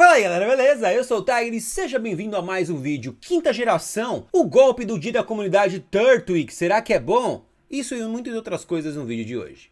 Fala aí galera, beleza? Eu sou o Tiger e seja bem-vindo a mais um vídeo. Quinta geração, o golpe do dia da comunidade Turtwig, será que é bom? Isso e muitas outras coisas no vídeo de hoje.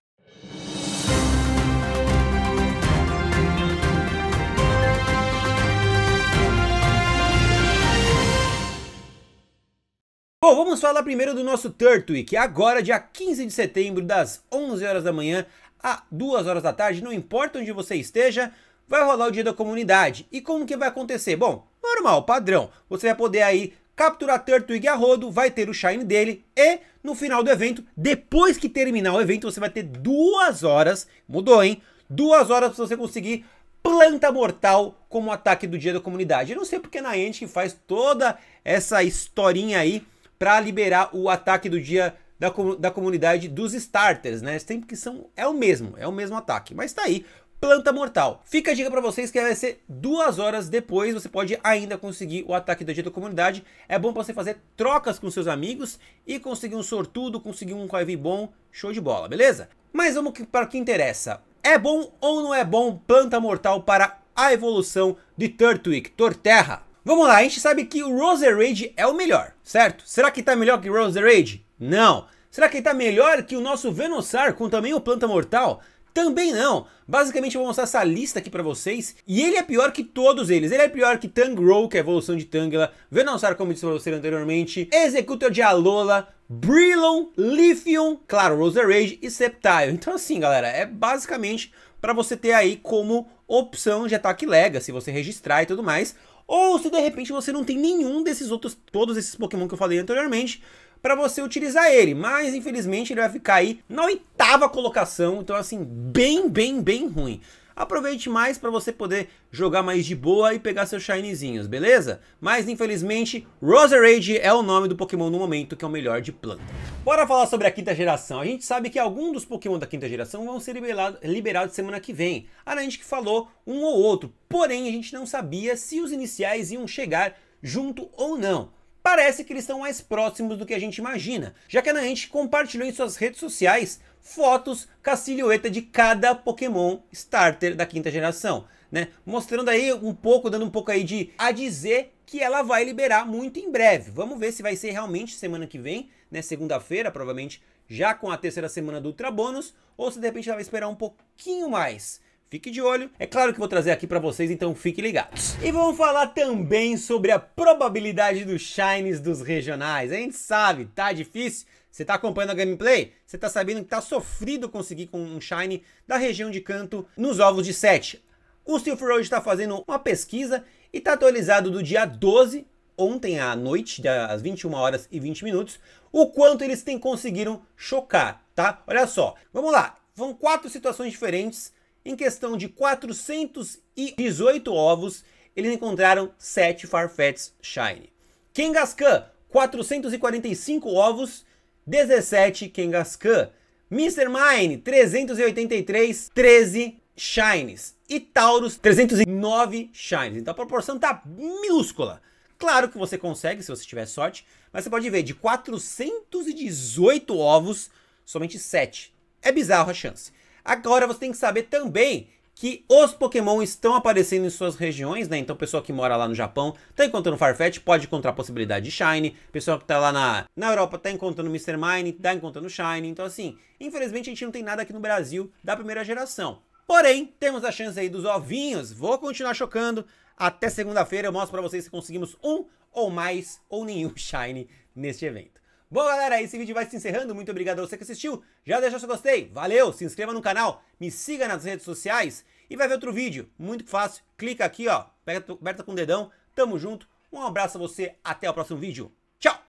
Bom, vamos falar primeiro do nosso Turtwig, agora dia 15 de setembro, das 11 horas da manhã a 2 horas da tarde, não importa onde você esteja, vai rolar o dia da comunidade. E como que vai acontecer? Bom, normal, padrão. Você vai poder aí capturar Turtwig a rodo, vai ter o Shine dele e no final do evento, depois que terminar o evento, você vai ter duas horas, mudou hein? Duas horas para você conseguir planta mortal como ataque do dia da comunidade. Eu não sei porque na Ente faz toda essa historinha aí para liberar o ataque do dia da, da comunidade dos starters, né? Sempre que são é o mesmo, é o mesmo ataque, mas tá aí. Planta Mortal. Fica a dica para vocês que vai ser duas horas depois, você pode ainda conseguir o ataque do dia da comunidade. É bom pra você fazer trocas com seus amigos e conseguir um sortudo, conseguir um IV bom, show de bola, beleza? Mas vamos para o que interessa. É bom ou não é bom Planta Mortal para a evolução de Turtwig, Torterra? Vamos lá, a gente sabe que o Roserade é o melhor, certo? Será que tá melhor que o Roserade? Não. Será que ele tá melhor que o nosso Venusaur com também o Planta Mortal? Também não. Basicamente eu vou mostrar essa lista aqui pra vocês. E ele é pior que todos eles. Ele é pior que Tangrowth, que é a evolução de Tangela. Venossauro, como eu disse pra você anteriormente. Executor de Alola. Brillon, Lithium, claro, Rage. e Sceptile. Então assim, galera, é basicamente para você ter aí como opção de ataque lega, se você registrar e tudo mais. Ou se de repente você não tem nenhum desses outros, todos esses Pokémon que eu falei anteriormente, para você utilizar ele. Mas infelizmente ele vai ficar aí na oitava colocação, então assim, bem, bem, bem ruim aproveite mais para você poder jogar mais de boa e pegar seus shinezinhos, beleza? Mas infelizmente, Roserade é o nome do Pokémon no momento que é o melhor de planta. Bora falar sobre a quinta geração. A gente sabe que alguns dos Pokémon da quinta geração vão ser liberados liberado semana que vem. A gente que falou um ou outro, porém a gente não sabia se os iniciais iam chegar junto ou não parece que eles estão mais próximos do que a gente imagina, já que a Niantic compartilhou em suas redes sociais fotos com a silhueta de cada Pokémon Starter da quinta geração, né? Mostrando aí um pouco, dando um pouco aí de a dizer que ela vai liberar muito em breve. Vamos ver se vai ser realmente semana que vem, né? Segunda-feira, provavelmente já com a terceira semana do Ultra Bônus, ou se de repente ela vai esperar um pouquinho mais. Fique de olho. É claro que vou trazer aqui para vocês, então fiquem ligados. E vamos falar também sobre a probabilidade dos shines dos regionais. A gente sabe, tá difícil. Você tá acompanhando a gameplay? Você tá sabendo que tá sofrido conseguir com um shine da região de canto nos ovos de 7. O Steel Road está fazendo uma pesquisa e tá atualizado do dia 12 ontem à noite, às 21 horas e 20 minutos, o quanto eles têm conseguiram chocar, tá? Olha só, vamos lá. Vão quatro situações diferentes em questão de 418 ovos, eles encontraram 7 Farfetch Shiny. Kangaskhan, 445 ovos, 17 Kangaskhan. Mr. Mine, 383, 13 Shines. E Taurus, 309 Shines. Então a proporção tá minúscula. Claro que você consegue, se você tiver sorte, mas você pode ver, de 418 ovos, somente 7. É bizarro a chance. Agora você tem que saber também que os Pokémon estão aparecendo em suas regiões, né? Então, pessoa que mora lá no Japão tá encontrando Farfetch, pode encontrar a possibilidade de Shine. Pessoa que tá lá na, na Europa tá encontrando Mr. Mine, tá encontrando Shine. Então, assim, infelizmente a gente não tem nada aqui no Brasil da primeira geração. Porém, temos a chance aí dos ovinhos. Vou continuar chocando. Até segunda-feira eu mostro para vocês se conseguimos um ou mais ou nenhum Shine neste evento. Bom, galera, esse vídeo vai se encerrando. Muito obrigado a você que assistiu. Já deixou seu gostei. Valeu, se inscreva no canal, me siga nas redes sociais e vai ver outro vídeo. Muito fácil. Clica aqui, ó. Aperta com o dedão. Tamo junto. Um abraço a você. Até o próximo vídeo. Tchau!